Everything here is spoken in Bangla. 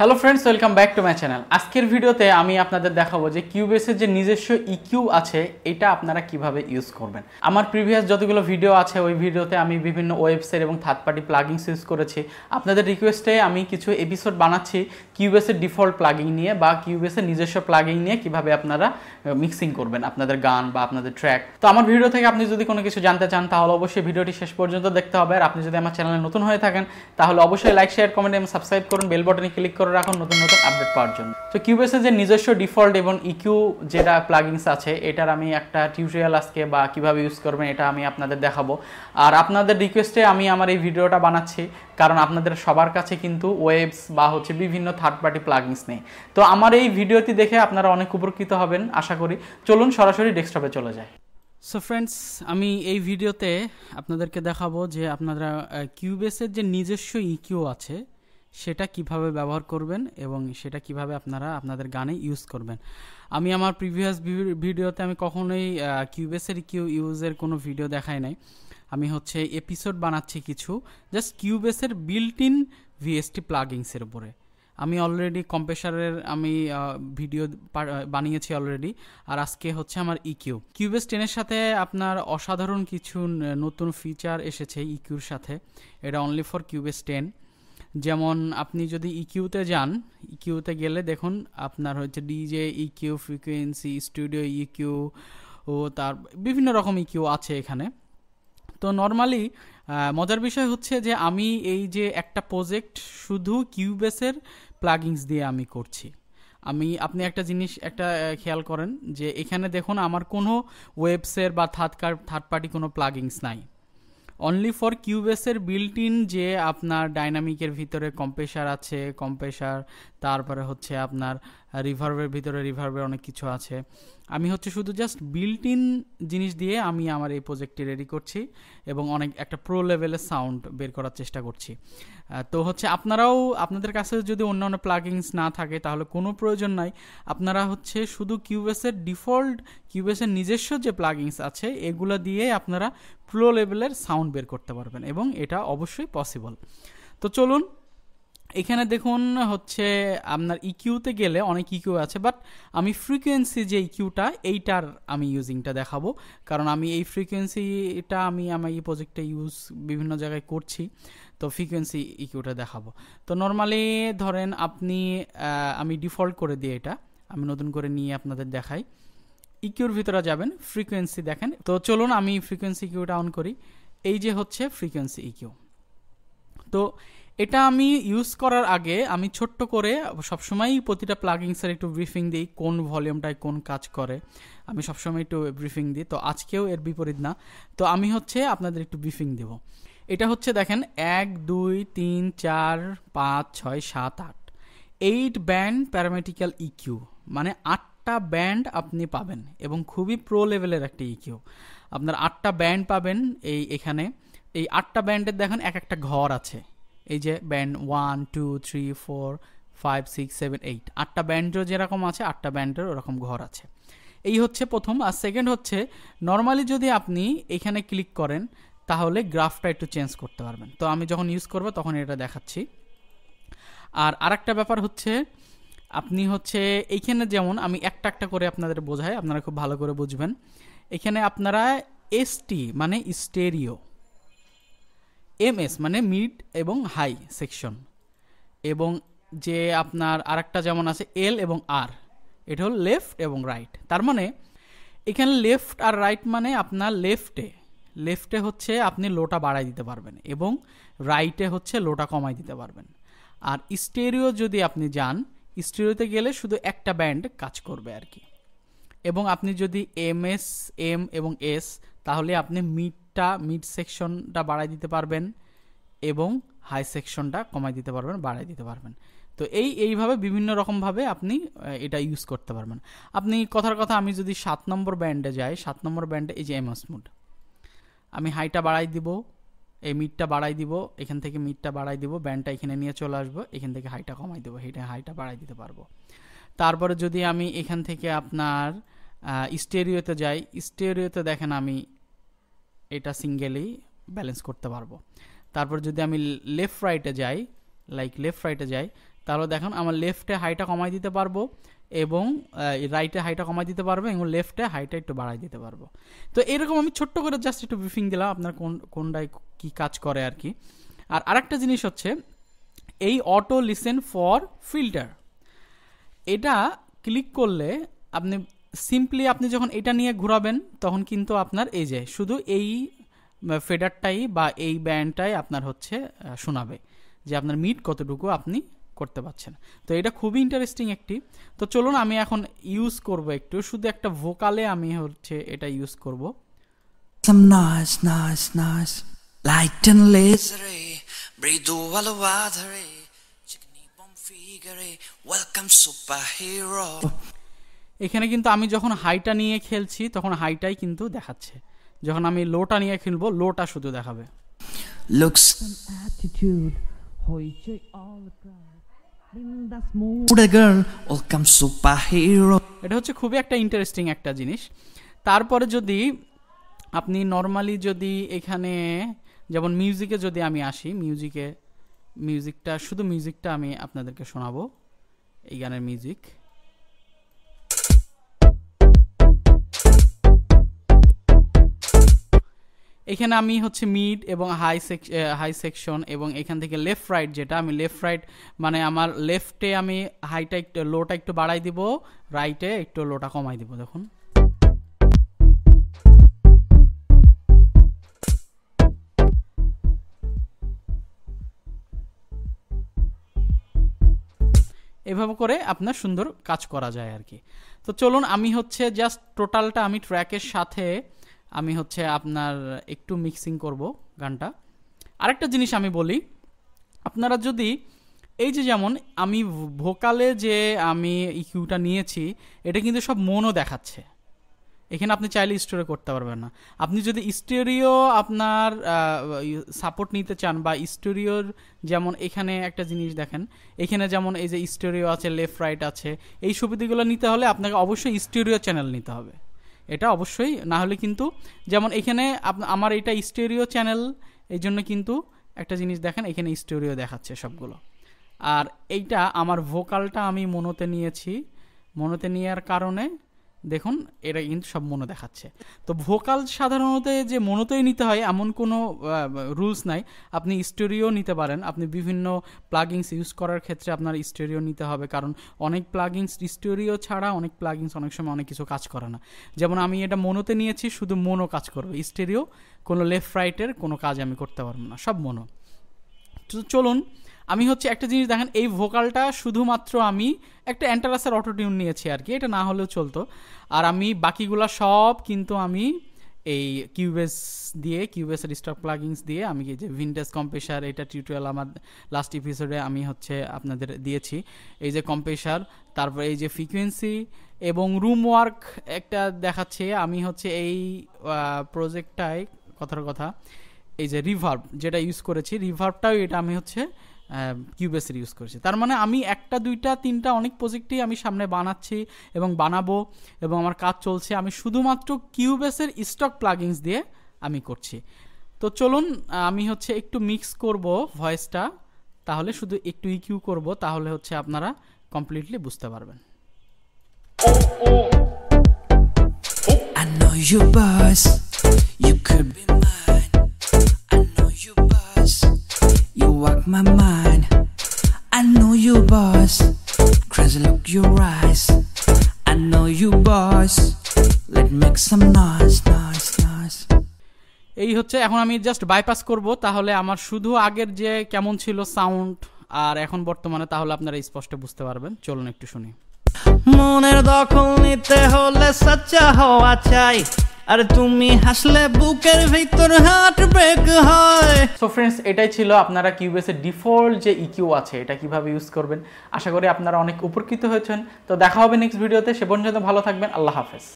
Hello friends welcome back to my channel আজকের ভিডিওতে আমি আপনাদের দেখাবো যে কিউবেসের যে নিজস্ব ইকিউ e আছে এটা আপনারা কিভাবে ইউজ করবেন আমার প্রিভিয়াস যতগুলো ভিডিও আছে ওই ভিডিওতে আমি বিভিন্ন ওয়েবসাইট এবং থার্ড পার্টি প্লাগিংস ইউজ করেছি আপনাদের রিকোয়েস্টে আমি কিছু এপিসোড বানাচ্ছি কিউবেসের ডিফল্ট প্লাগিং নিয়ে বা কিউবেসের নিজস্ব প্লাগিং নিয়ে কিভাবে আপনারা মিক্সিং করবেন আপনাদের গান বা আপনাদের ট্র্যাক তো আমার ভিডিও থেকে আপনি যদি কোনো কিছু জানতে চান তাহলে অবশ্যই ভিডিওটি শেষ পর্যন্ত দেখতে হবে আর আপনি যদি আমার চ্যানেলে নতুন হয়ে থাকেন তাহলে অবশ্যই লাইক শেয়ার কমেন্ট এবং সাবস্ক্রাইব করুন বেল বটনে ক্লিক করুন করে রাখুন নতুন নতুন আপডেট পাওয়ার জন্য তো কিউবেসের যে নিজস্ব ডিফল্ট এবং ইকিউ e যেটা প্লাগিংস আছে এটার আমি একটা টিউটোরিয়াল আজকে বা কিভাবে ইউজ করবেন এটা আমি আপনাদের দেখাবো আর আপনাদের রিকোয়েস্টে আমি আমার এই ভিডিওটা বানাচ্ছি কারণ আপনাদের সবার কাছে কিন্তু ওয়েবস বা হচ্ছে বিভিন্ন থার্ড পার্টি প্লাগিংস নেই তো আমার এই ভিডিওটি দেখে আপনারা অনেক উপকৃত হবেন আশা করি চলুন সরাসরি ডেস্কটপে চলে যায় সো ফ্রেন্ডস আমি এই ভিডিওতে আপনাদেরকে দেখাবো যে আপনারা কিউবেসের যে নিজস্ব ইকিউ e আছে সেটা কিভাবে ব্যবহার করবেন এবং সেটা কিভাবে আপনারা আপনাদের গানে ইউজ করবেন আমি আমার প্রিভিয়াস ভিডিওতে আমি কখনোই কিউবেসের কিউ ইউজের কোনো ভিডিও দেখাই নাই আমি হচ্ছে এপিসোড বানাচ্ছি কিছু জাস্ট কিউবেসের বিল্ট ইন ভিএসটি প্লাগিংসের উপরে আমি অলরেডি কম্পেসারের আমি ভিডিও বানিয়েছি অলরেডি আর আজকে হচ্ছে আমার ইকিউ কিউবেস টেনের সাথে আপনার অসাধারণ কিছু নতুন ফিচার এসেছে ইকিউর e সাথে এটা অনলি ফর কিউবেস টেন যেমন আপনি যদি ইকিউতে e যান ইকিউতে e গেলে দেখুন আপনার হচ্ছে DJ EQ frequency studio EQ ও তার বিভিন্ন রকম ইকিউ e আছে এখানে তো নর্মালি মজার বিষয় হচ্ছে যে আমি এই যে একটা প্রজেক্ট শুধু কিউবেসের প্লাগিংস দিয়ে আমি করছি আমি আপনি একটা জিনিস একটা খেয়াল করেন যে এখানে দেখুন আমার কোনো ওয়েবসের বা থার্ড থার্ড পার্টি কোনো প্লাগিংস নাই অনলি ফর কিউবেসের বিল্ট ইন যে আপনার ডাইনামিকের ভিতরে কম্পেসার আছে কম্পেসার তারপরে হচ্ছে আপনার রিভার্ভের ভিতরে রিভার্ভের অনেক কিছু আছে আমি হচ্ছে শুধু জাস্ট বিল্ট ইন জিনিস দিয়ে আমি আমার এই প্রোজেক্টটি রেডি করছি এবং অনেক একটা প্রো লেভেলের সাউন্ড বের করার চেষ্টা করছি তো হচ্ছে আপনারাও আপনাদের কাছে যদি অন্য অন্য প্লাগিংস না থাকে তাহলে কোনো প্রয়োজন নাই আপনারা হচ্ছে শুধু কিউবেসের ডিফল্ট কিউবেসের নিজস্ব যে প্লাগিংস আছে এগুলো দিয়ে আপনারা প্রো লেভেলের সাউন্ড বের করতে পারবেন এবং এটা অবশ্যই পসিবল তো চলুন এখানে দেখুন হচ্ছে আপনার ইকিউতে e গেলে অনেক ইকিউ e আছে বাট আমি ফ্রিকোয়েন্সি যে ইকিউটা e এইটার আমি ইউজিংটা দেখাবো কারণ আমি এই ফ্রিকোয়েন্সিটা আমি আমার এই প্রজেক্টে ইউজ বিভিন্ন জায়গায় করছি তো ফ্রিকোয়েন্সি ইকিউটা দেখাবো তো নর্মালি ধরেন আপনি আমি ডিফল্ট করে দিই এটা আমি নতুন করে নিয়ে আপনাদের দেখাই ইকিউর ভিতরে যাবেন ফ্রিকোয়েন্সি দেখেন তো চলুন আমি ফ্রিকোয়েন্সি ইকিউটা অন করি এই যে হচ্ছে ফ্রিকোয়েন্সি ইকিউ তো এটা আমি ইউজ করার আগে আমি ছোট্ট করে সবসময় প্রতিটা প্লাগিংসের একটু ব্রিফিং দিই কোন ভলিউমটায় কোন কাজ করে আমি সবসময় একটু ব্রিফিং দিই তো আজকেও এর বিপরীত না তো আমি হচ্ছে আপনাদের একটু ব্রিফিং দেব এটা হচ্ছে দেখেন এক দুই তিন চার পাঁচ ছয় সাত আট এইট ব্যান্ড প্যারামেটিক্যাল ইকিউ মানে আটটা ব্যান্ড আপনি পাবেন এবং খুবই প্রো লেভেলের একটা ইকিউ e আপনার আটটা ব্যান্ড পাবেন এই এখানে এই আটটা ব্যান্ডের দেখেন এক একটা ঘর আছে এই যে band one two three four five six seven eight আটটা ব্যান্ডও যেরকম আছে আটটা ব্যান্ডের ওরকম ঘর আছে এই হচ্ছে প্রথম আর সেকেন্ড হচ্ছে নর্মালি যদি আপনি এখানে ক্লিক করেন তাহলে গ্রাফটা একটু চেঞ্জ করতে পারবেন তো আমি যখন ইউজ করবো তখন এটা দেখাচ্ছি আর আরেকটা ব্যাপার হচ্ছে আপনি হচ্ছে এইখানে যেমন আমি একটা একটা করে আপনাদের বোঝাই আপনারা খুব ভালো করে বুঝবেন এখানে আপনারা এসটি মানে স্টেরিও এমএস মানে মিড এবং হাই সেকশন এবং যে আপনার আরেকটা যেমন আছে এল এবং আর এটা হল লেফট এবং রাইট তার মানে এখানে লেফট আর রাইট মানে আপনার লেফটে লেফটে হচ্ছে আপনি লোটা বাড়াই দিতে পারবেন এবং রাইটে হচ্ছে লোটা কমাই দিতে পারবেন আর স্টেরিও যদি আপনি যান স্টেরিওতে গেলে শুধু একটা ব্যান্ড কাজ করবে আর কি এবং আপনি যদি এম এস এম এবং এস তাহলে আপনি মিড সাইডটা মিড সেকশনটা বাড়াই দিতে পারবেন এবং হাই সেকশনটা কমাই দিতে পারবেন বাড়াই দিতে পারবেন তো এই এইভাবে বিভিন্ন রকমভাবে আপনি এটা ইউজ করতে পারবেন আপনি কথার কথা আমি যদি সাত নম্বর ব্যান্ডে যাই সাত নম্বর ব্যান্ডে এই যে এমএস মুড আমি হাইটা বাড়াই দিব এই মিডটা বাড়াই দিব এখান থেকে মিডটা বাড়াই দিব ব্যান্ডটা এখানে নিয়ে চলে আসবো এখান থেকে হাইটা কমাই দেবো এটা হাইটা বাড়াই দিতে পারবো তারপরে যদি আমি এখান থেকে আপনার স্টেরিওতে যাই স্টেরিওতে দেখেন আমি এটা সিঙ্গেলেই ব্যালেন্স করতে পারবো তারপর যদি আমি লেফট রাইটে যাই লাইক লেফট রাইটে যাই তাহলে দেখুন আমার লেফটে হাইটা কমাই দিতে পারবো এবং রাইটে হাইটা কমাই দিতে পারবো এবং লেফটে হাইটা একটু বাড়াই দিতে পারবো তো এরকম আমি ছোট্ট করে জাস্ট একটু ব্রিফিং দিলাম আপনার কোন কোনটায় কী কাজ করে আর কি আর আরেকটা জিনিস হচ্ছে এই অটো লিসেন ফর ফিল্টার এটা ক্লিক করলে আপনি সিম্পলি আপনি যখন এটা নিয়ে ঘোরাবেন তখন কিন্তু আপনার এই যে শুধু এই ফেডারটাই বা এই ব্যান্ডটাই আপনার হচ্ছে শোনাবে যে আপনার মিট কতটুকু আপনি করতে পারছেন তো এটা খুবই ইন্টারেস্টিং একটি তো চলুন আমি এখন ইউজ করব একটু শুধু একটা ভোকালে আমি হচ্ছে এটা ইউজ করব Some noise, noise, এখানে কিন্তু আমি যখন হাইটা নিয়ে খেলছি তখন হাইটাই কিন্তু দেখাচ্ছে যখন আমি লোটা নিয়ে খেলবো লোটা শুধু দেখাবে looks এটা হচ্ছে খুবই একটা ইন্টারেস্টিং একটা জিনিস তারপরে যদি আপনি নর্মালি যদি এখানে যেমন মিউজিকে যদি আমি আসি মিউজিকে মিউজিকটা শুধু মিউজিকটা আমি আপনাদেরকে শোনাবো এই গানের মিউজিক এখানে আমি হচ্ছে মিড এবং হাই সেক হাই সেকশন এবং এখান থেকে লেফট রাইট যেটা আমি লেফট রাইট মানে আমার লেফটে আমি হাইটা একটু লোটা একটু বাড়াই দিব রাইটে একটু লোটা কমাই দিব দেখুন এভাবে করে আপনার সুন্দর কাজ করা যায় আর কি তো চলুন আমি হচ্ছে জাস্ট টোটালটা আমি ট্র্যাকের সাথে আমি হচ্ছে আপনার একটু মিক্সিং করব গানটা আরেকটা জিনিস আমি বলি আপনারা যদি এই যে যেমন আমি ভোকালে যে আমি ইকিউটা নিয়েছি এটা কিন্তু সব মনও দেখাচ্ছে এখানে আপনি চাইলে স্টোরে করতে পারবেন না আপনি যদি স্টেরিও আপনার সাপোর্ট নিতে চান বা স্টেরিওর যেমন এখানে একটা জিনিস দেখেন এখানে যেমন এই যে স্টেরিও আছে লেফট রাইট আছে এই সুবিধাগুলো নিতে হলে আপনাকে অবশ্যই স্টেরিও চ্যানেল নিতে হবে এটা অবশ্যই না হলে কিন্তু যেমন এখানে আমার এটা স্টেরিও চ্যানেল এই জন্য কিন্তু একটা জিনিস দেখেন এখানে স্টেরিও দেখাচ্ছে সবগুলো আর এইটা আমার ভোকালটা আমি মনোতে নিয়েছি মনোতে নেওয়ার কারণে দেখুন এটা কিন্তু সব মনো দেখাচ্ছে তো ভোকাল সাধারণত যে মনোতেই নিতে হয় এমন কোনো রুলস নাই আপনি স্টেরিও নিতে পারেন আপনি বিভিন্ন প্লাগিংস ইউজ করার ক্ষেত্রে আপনার স্টেরিও নিতে হবে কারণ অনেক প্লাগিংস স্টেরিও ছাড়া অনেক প্লাগিংস অনেক সময় অনেক কিছু কাজ করে না যেমন আমি এটা মনোতে নিয়েছি শুধু মনো কাজ করবে স্টেরিও কোনো লেফট রাইটের কোনো কাজ আমি করতে পারবো না সব মনো তো চলুন আমি হচ্ছে একটা জিনিস দেখেন এই ভোকালটা শুধুমাত্র আমি একটা অ্যান্টারাসের অটোটিউন নিয়েছি আর কি এটা না হলেও চলতো আর আমি বাকিগুলা সব কিন্তু আমি এই কিউবেস দিয়ে কিউবেসের স্টক প্লাগিংস দিয়ে আমি যে ভিনটেজ কম্পেশার এটা টিউটোরিয়াল আমার লাস্ট এপিসোডে আমি হচ্ছে আপনাদের দিয়েছি এই যে কম্পেশার তারপর এই যে ফ্রিকুয়েন্সি এবং রুম ওয়ার্ক একটা দেখাচ্ছে আমি হচ্ছে এই প্রজেক্টটায় কথার কথা এই যে রিভার্ভ যেটা ইউজ করেছি রিভার্ভটাও এটা আমি হচ্ছে কিউবেসের ইউজ করেছি তার মানে আমি একটা দুইটা তিনটা অনেক প্রজেক্টেই আমি সামনে বানাচ্ছি এবং বানাবো এবং আমার কাজ চলছে আমি শুধুমাত্র কিউবেসের স্টক প্লাগিংস দিয়ে আমি করছি তো চলুন আমি হচ্ছে একটু মিক্স করব ভয়েসটা তাহলে শুধু একটু ইকিউ e করব তাহলে হচ্ছে আপনারা কমপ্লিটলি বুঝতে পারবেন you could be mine. I know you boss. You walk my mind. I know you, boss. Crazy look your eyes. I know you, boss. Let make some noise, noise, noise. এই হচ্ছে এখন আমি জাস্ট বাইপাস করব তাহলে আমার শুধু আগের যে কেমন ছিল সাউন্ড আর এখন বর্তমানে তাহলে আপনারা স্পষ্ট বুঝতে পারবেন চলুন একটু শুনি মনের দখল নিতে হলে সচ্চা হওয়া চাই আর তুমি হাসলে বুকের ভিতর হার্ট ব্রেক হয় সো फ्रेंड्स এটাই ছিল আপনারা কিউবেসের ডিফল্ট যে ইকিউ e আছে এটা কিভাবে ইউজ করবেন আশা করি আপনারা অনেক উপকৃত হয়েছেন তো দেখা হবে নেক্সট ভিডিওতে সে পর্যন্ত ভালো থাকবেন আল্লাহ হাফেজ